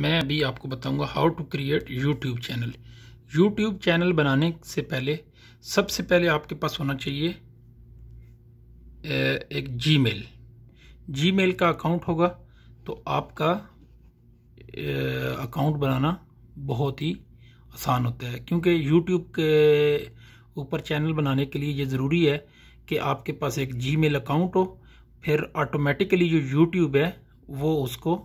मैं अभी आपको बताऊंगा how to create YouTube channel YouTube channel बनाने से पहले सबसे पहले आपके पास होना चाहिए एक जीमेल जीमेल का अकाउंट होगा तो आपका अकाउंट बनाना बहुत ही आसान होता है क्योंकि यूट्यूब के ऊपर चैनल बनाने के लिए ये ज़रूरी है कि आपके पास एक जीमेल अकाउंट हो फिर ऑटोमेटिकली जो यूट्यूब है वो उसको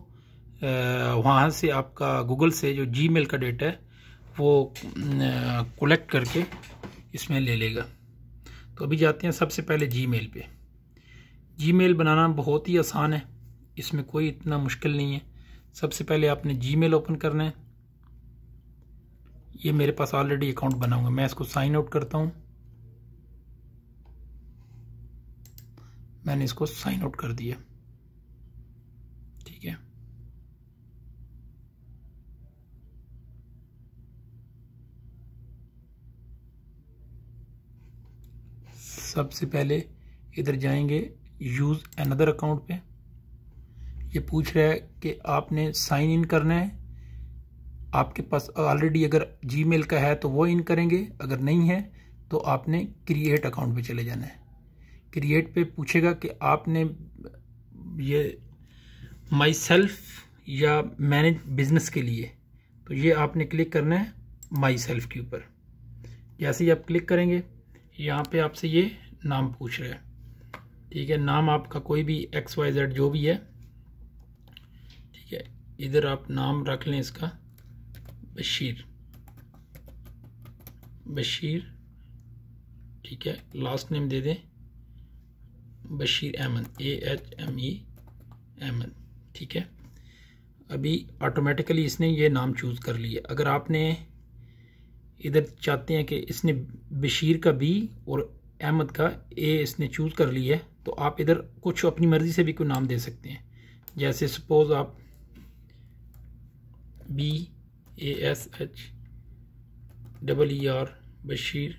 वहाँ से आपका गूगल से जो मेल का डेटा है वो कलेक्ट करके इसमें ले लेगा तो अभी जाते हैं सबसे पहले जी पर जी मेल बनाना बहुत ही आसान है इसमें कोई इतना मुश्किल नहीं है सबसे पहले आपने मेल ओपन करना है ये मेरे पास ऑलरेडी अकाउंट बना हुआ मैं इसको साइन आउट करता हूँ मैंने इसको साइन आउट कर दिया सबसे पहले इधर जाएंगे यूज़ अनदर अकाउंट पे ये पूछ रहा है कि आपने साइन इन करना है आपके पास ऑलरेडी अगर जीमेल का है तो वो इन करेंगे अगर नहीं है तो आपने क्रिएट अकाउंट पे चले जाना है क्रिएट पे पूछेगा कि आपने ये माई सेल्फ या मैनेज बिजनेस के लिए तो ये आपने क्लिक करना है माई सेल्फ के ऊपर जैसे ही आप क्लिक करेंगे यहाँ पे आपसे ये नाम पूछ रहे हैं ठीक है नाम आपका कोई भी एक्स वाई जेड जो भी है ठीक है इधर आप नाम रख लें इसका बशीर बशीर ठीक है लास्ट नेम दे दें Bashir Ahmed A H M E Ahmed ठीक है अभी ऑटोमेटिकली इसने ये नाम चूज़ कर लिया अगर आपने इधर चाहते हैं कि इसने बशीर का बी और अहमद का ए इसने चूज़ कर ली है तो आप इधर कुछ अपनी मर्ज़ी से भी कोई नाम दे सकते हैं जैसे सपोज़ आप B A S H double E R Bashir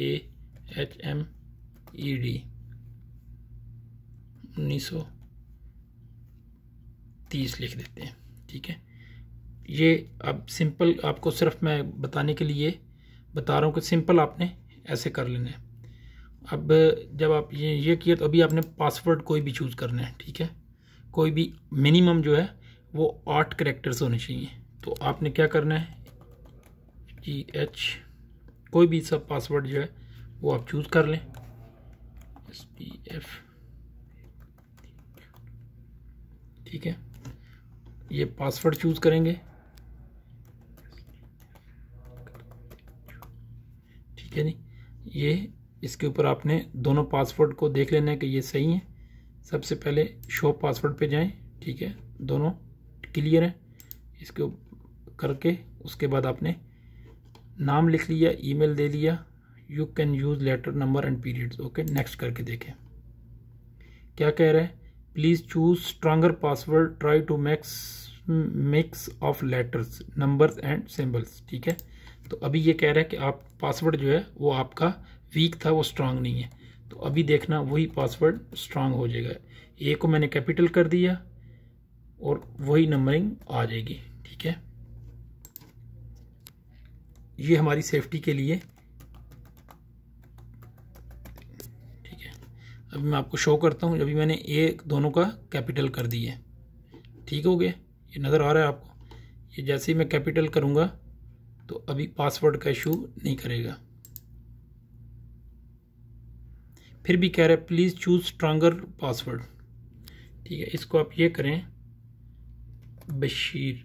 A H M E D उन्नीस सौ तीस लिख देते हैं ठीक है ये अब सिंपल आपको सिर्फ मैं बताने के लिए बता रहा हूँ कि सिंपल आपने ऐसे कर लेना है अब जब आप ये ये किया तो अभी आपने पासवर्ड कोई भी चूज़ करना है ठीक है कोई भी मिनिमम जो है वो आठ करेक्टर्स होने चाहिए तो आपने क्या करना है जी एच कोई भी सब पासवर्ड जो है वो आप चूज़ कर लें एस पी एफ ठीक है ये पासवर्ड चूज़ करेंगे ठीक है नहीं ये इसके ऊपर आपने दोनों पासवर्ड को देख लेना है कि ये सही है सबसे पहले शो पासवर्ड पे जाएं ठीक है दोनों क्लियर हैं इसको करके उसके बाद आपने नाम लिख लिया ईमेल दे लिया you can use letter number and periods okay next करके देखें क्या कह रहा है please choose stronger password try to max mix of letters numbers and symbols ठीक है तो अभी ये कह रहा है कि आप पासवर्ड जो है वो आपका वीक था वो स्ट्रांग नहीं है तो अभी देखना वही पासवर्ड स्ट्रांग हो जाएगा ए को मैंने कैपिटल कर दिया और वही नंबरिंग आ जाएगी ठीक है ये हमारी सेफ्टी के लिए ठीक है अभी मैं आपको शो करता हूँ अभी मैंने ए दोनों का कैपिटल कर दिया है ठीक हो गया ये नज़र आ रहा है आपको ये जैसे ही मैं कैपिटल करूँगा तो अभी पासवर्ड का इशू नहीं करेगा फिर भी कह रहा है प्लीज़ चूज़ स्ट्रांगर पासवर्ड ठीक है इसको आप ये करें बशीर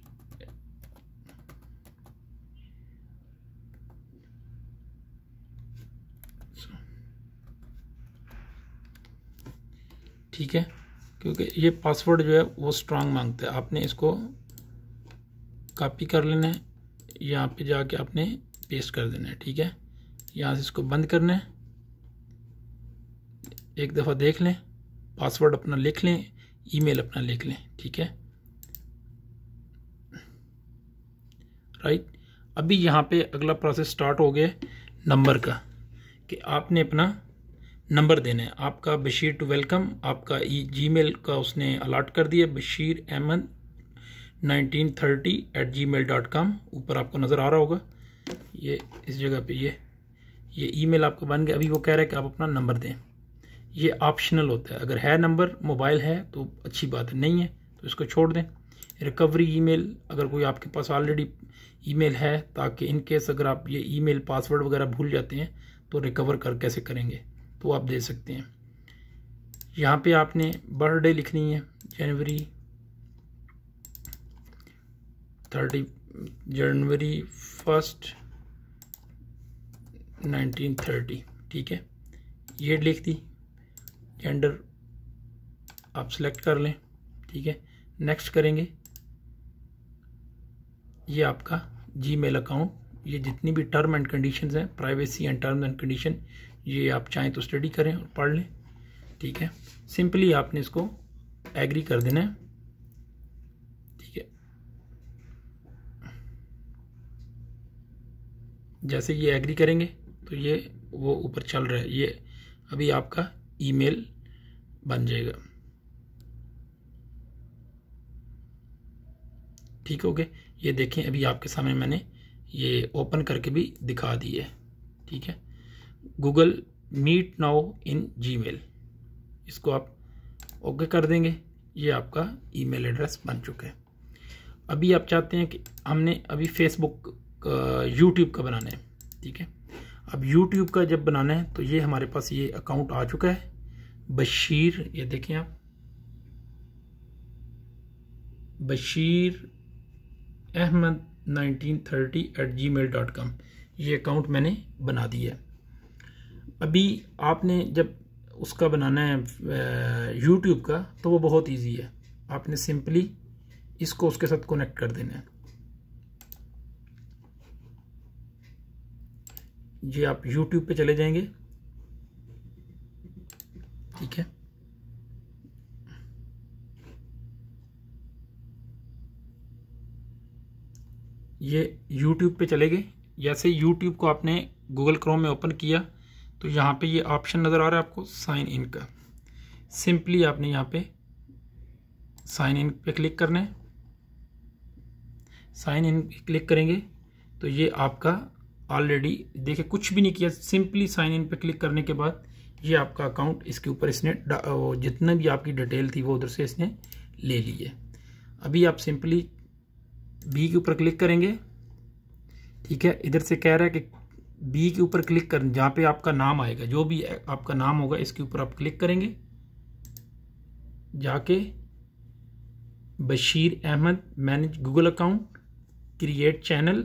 ठीक है क्योंकि ये पासवर्ड जो है वो स्ट्रांग मांगता है आपने इसको कॉपी कर लेना है यहाँ पे जाके आपने पेस्ट कर देना है ठीक है यहाँ से इसको बंद करना है एक दफ़ा देख लें पासवर्ड अपना लिख लें ईमेल अपना लिख लें ठीक है राइट अभी यहाँ पे अगला प्रोसेस स्टार्ट हो गया नंबर का कि आपने अपना नंबर देना है आपका बशीर टू वेलकम आपका ई e- जीमेल का उसने अलाट कर दिया Bashir Ahmed nineteen thirty eight Gmail dot com ऊपर आपको नज़र आ रहा होगा ये इस जगह पे ये ये ईमेल आपका बन गया अभी वो कह रहा है कि आप अपना नंबर दें ये ऑप्शनल होता है अगर है नंबर मोबाइल है तो अच्छी बात है नहीं है तो इसको छोड़ दें रिकवरी ईमेल अगर कोई आपके पास ऑलरेडी ईमेल है ताकि इन केस अगर आप ये ईमेल पासवर्ड वगैरह भूल जाते हैं तो रिकवर कर कैसे करेंगे तो आप दे सकते हैं यहाँ पे आपने बर्थडे लिखनी है January thirty January first nineteen thirty ठीक है ये लिख दी सेकेंडर आप सेलेक्ट कर लें ठीक है नेक्स्ट करेंगे ये आपका जीमेल अकाउंट ये जितनी भी टर्म एंड कंडीशंस हैं privacy and term and condition ये आप चाहें तो स्टडी करें और पढ़ लें ठीक है सिंपली आपने इसको एग्री कर देना है ठीक है जैसे ये एग्री करेंगे तो ये वो ऊपर चल रहा है ये अभी आपका ईमेल बन जाएगा ठीक हो गए ये देखें अभी आपके सामने मैंने ये ओपन करके भी दिखा दी है ठीक है Google meet now in mail इसको आप ओके कर देंगे ये आपका ईमेल एड्रेस बन चुका है अभी आप चाहते हैं कि हमने अभी फेसबुक यूट्यूब का बनाना है ठीक है अब यूट्यूब का जब बनाना है तो ये हमारे पास ये अकाउंट आ चुका है बशीर ये देखें आप Bashir Ahmed 1930 at Gmail dot com ये अकाउंट मैंने बना दिया है अभी आपने जब उसका बनाना है यूट्यूब का तो वो बहुत इजी है आपने सिंपली इसको उसके साथ कनेक्ट कर देना है जी आप यूट्यूब पे चले जाएंगे ठीक है ये YouTube पे चले गए जैसे YouTube को आपने Google Chrome में ओपन किया तो यहाँ पे ये ऑप्शन नज़र आ रहा है आपको साइन इन का सिंपली आपने यहाँ पे साइन इन पे क्लिक करना है साइन इन क्लिक करेंगे तो ये आपका ऑलरेडी देखे कुछ भी नहीं किया सिंपली साइन इन पे क्लिक करने के बाद ये आपका अकाउंट इसके ऊपर इसने जितने भी आपकी डिटेल थी वो उधर से इसने ले ली है अभी आप सिंपली बी के ऊपर क्लिक करेंगे ठीक है इधर से कह रहा है कि बी के ऊपर क्लिक कर जहाँ पे आपका नाम आएगा जो भी आपका नाम होगा इसके ऊपर आप क्लिक करेंगे जाके Bashir Ahmed manage Google account create channel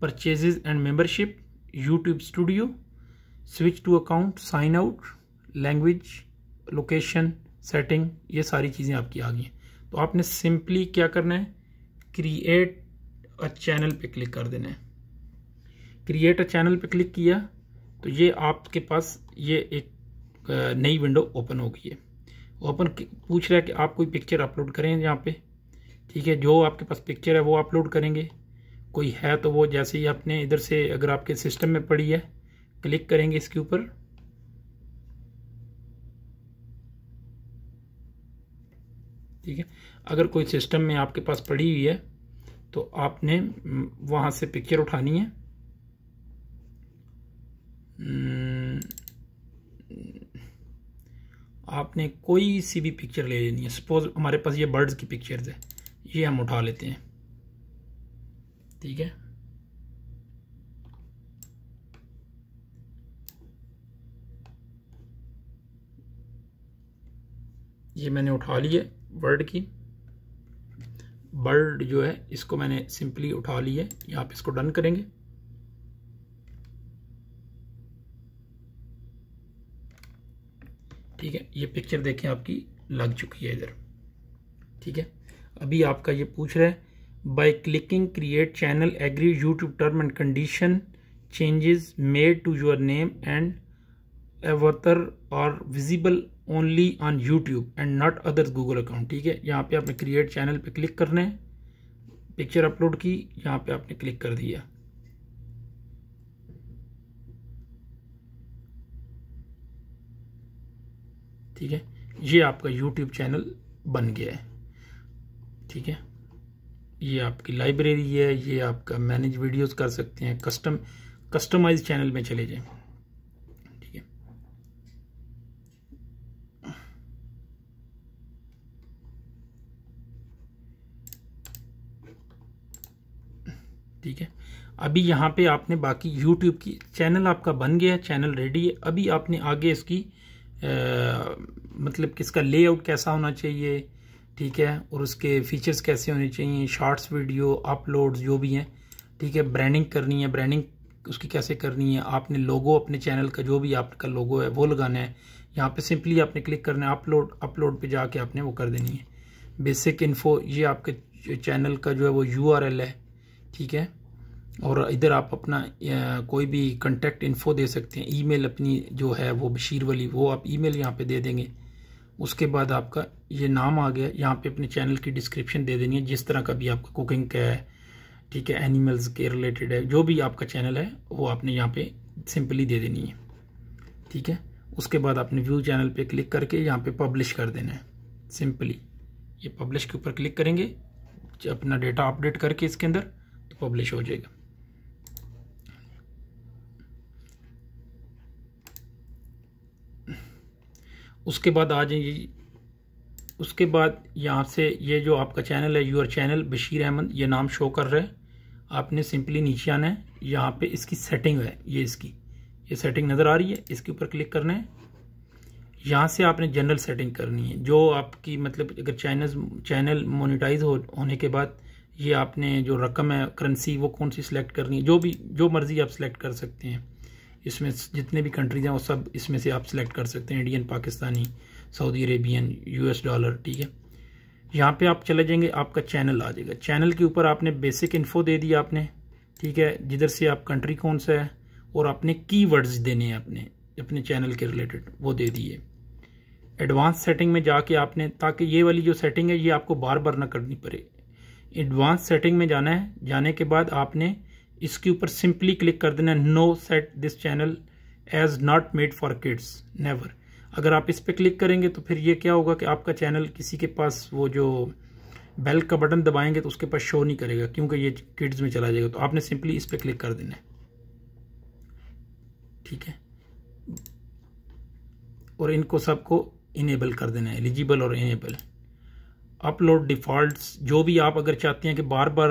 purchases and membership YouTube studio switch to account sign out language location setting ये सारी चीज़ें आपकी आ गई हैं तो आपने सिंपली क्या करना है क्रिएट अ चैनल पे क्लिक कर देना है क्रिएट अ चैनल पे क्लिक किया तो ये आपके पास ये एक नई विंडो ओपन हो गई है ओपन पूछ रहा है कि आप कोई पिक्चर अपलोड करें यहाँ पे ठीक है जो आपके पास पिक्चर है वो अपलोड करेंगे कोई है तो वो जैसे ही आपने इधर से अगर आपके सिस्टम में पड़ी है क्लिक करेंगे इसके ऊपर ठीक है अगर कोई सिस्टम में आपके पास पड़ी हुई है तो आपने हम्म, वहां से पिक्चर उठानी है हम्म, आपने कोई सी भी पिक्चर ले लेनी है सपोज हमारे पास ये बर्ड्स की पिक्चर्स है ये हम उठा लेते हैं ठीक है ये मैंने उठा ली है वर्ड की बर्ड जो है इसको मैंने सिंपली उठा ली है आप इसको डन करेंगे ठीक है ये पिक्चर देखें आपकी लग चुकी है इधर ठीक है अभी आपका ये पूछ रहा है by clicking create channel agree YouTube term and condition changes made to your name and avatar are visible only on YouTube and not others Google account ठीक है यहाँ पे आपने क्रिएट चैनल पे क्लिक करना है पिक्चर अपलोड की यहाँ पे आपने क्लिक कर दिया ठीक है ये आपका यूट्यूब चैनल बन गया है ठीक है ये आपकी लाइब्रेरी है ये आपका मैनेज वीडियोस कर सकते हैं कस्टम कस्टमाइज चैनल में चले जाएं ठीक है अभी यहाँ पे आपने बाकी यूट्यूब की चैनल आपका बन गया चैनल रेडी है अभी आपने आगे इसकी आ, मतलब किसका लेआउट कैसा होना चाहिए ठीक है और उसके फीचर्स कैसे होने चाहिए शॉर्ट्स वीडियो अपलोड जो भी हैं ठीक है ब्रांडिंग करनी है ब्रांडिंग उसकी कैसे करनी है आपने लोगो अपने चैनल का जो भी आपका लोगो है वो लगाना है यहाँ पे सिंपली आपने क्लिक करना है अपलोड अपलोड पे जाके आपने वो कर देनी है बेसिक इन्फो ये आपके चैनल का जो है वो यू है ठीक है और इधर आप अपना कोई भी कंटेक्ट इन्फो दे सकते हैं ईमेल अपनी जो है वो बशीर वली वो आप ईमेल यहाँ पे दे देंगे उसके बाद आपका ये नाम आ गया यहाँ पे अपने चैनल की डिस्क्रिप्शन दे देनी है जिस तरह का भी आपका कुकिंग का है ठीक है एनिमल्स के रिलेटेड है जो भी आपका चैनल है वो आपने यहाँ पे सिंपली दे देनी है ठीक है उसके बाद आपने व्यू चैनल पे क्लिक करके यहाँ पे पब्लिश कर देना है सिंपली ये पब्लिश के ऊपर क्लिक करेंगे अपना डेटा अपडेट करके इसके अंदर तो पब्लिश हो जाएगा उसके बाद आ जाए उसके बाद यहाँ से ये जो आपका चैनल है यूर चैनल बशीर अहमद ये नाम शो कर रहे हैं आपने सिंपली नीचे आना है यहाँ पे इसकी सेटिंग है ये इसकी ये सेटिंग नज़र आ रही है इसके ऊपर क्लिक करना है यहाँ से आपने जनरल सेटिंग करनी है जो आपकी मतलब अगर चैनल चैनल मोनिटाइज हो, होने के बाद ये आपने जो रकम है करेंसी वो कौन सी सिलेक्ट करनी है जो भी जो मर्ज़ी आप सिलेक्ट कर सकते हैं इसमें जितने भी कंट्रीज हैं वो सब इसमें से आप सिलेक्ट कर सकते हैं Indian Pakistani Saudi Arabian US dollar ठीक है यहाँ पे आप चले जाएंगे आपका चैनल आ जाएगा चैनल के ऊपर आपने बेसिक इन्फो दे दी आपने ठीक है जिधर से आप कंट्री कौन सा है और अपने वर्ड्स देने हैं अपने अपने चैनल के रिलेटेड वो दे दिए एडवांस सेटिंग में जाके आपने ताकि ये वाली जो सेटिंग है ये आपको बार बार ना करनी पड़े एडवांस सेटिंग में जाना है जाने के बाद आपने इसके ऊपर सिंपली क्लिक कर देना no set this channel as not made for kids never अगर आप इस पर क्लिक करेंगे तो फिर ये क्या होगा कि आपका चैनल किसी के पास वो जो बेल का बटन दबाएंगे तो उसके पास शो नहीं करेगा क्योंकि ये किड्स में चला जाएगा तो आपने सिंपली इस पर क्लिक कर देना है ठीक है और इनको सबको इनेबल कर देना है एलिजिबल और इनेबल अपलोड डिफ़ॉल्ट्स जो भी आप अगर चाहते हैं कि बार बार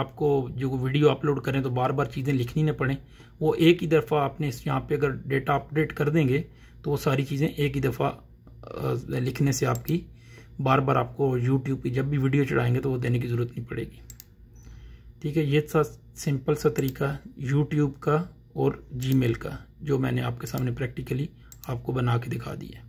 आपको जो वीडियो अपलोड करें तो बार बार चीज़ें लिखनी ना पड़ें वो एक ही दफ़ा आपने इस यहाँ पे अगर डेटा अपडेट कर देंगे तो वो सारी चीज़ें एक ही दफ़ा लिखने से आपकी बार बार आपको यूट्यूब की जब भी वीडियो चढ़ाएंगे तो वो देने की ज़रूरत नहीं पड़ेगी ठीक है ये सा सिंपल सा तरीका यूट्यूब का और जी का जो मैंने आपके सामने प्रैक्टिकली आपको बना के दिखा दिया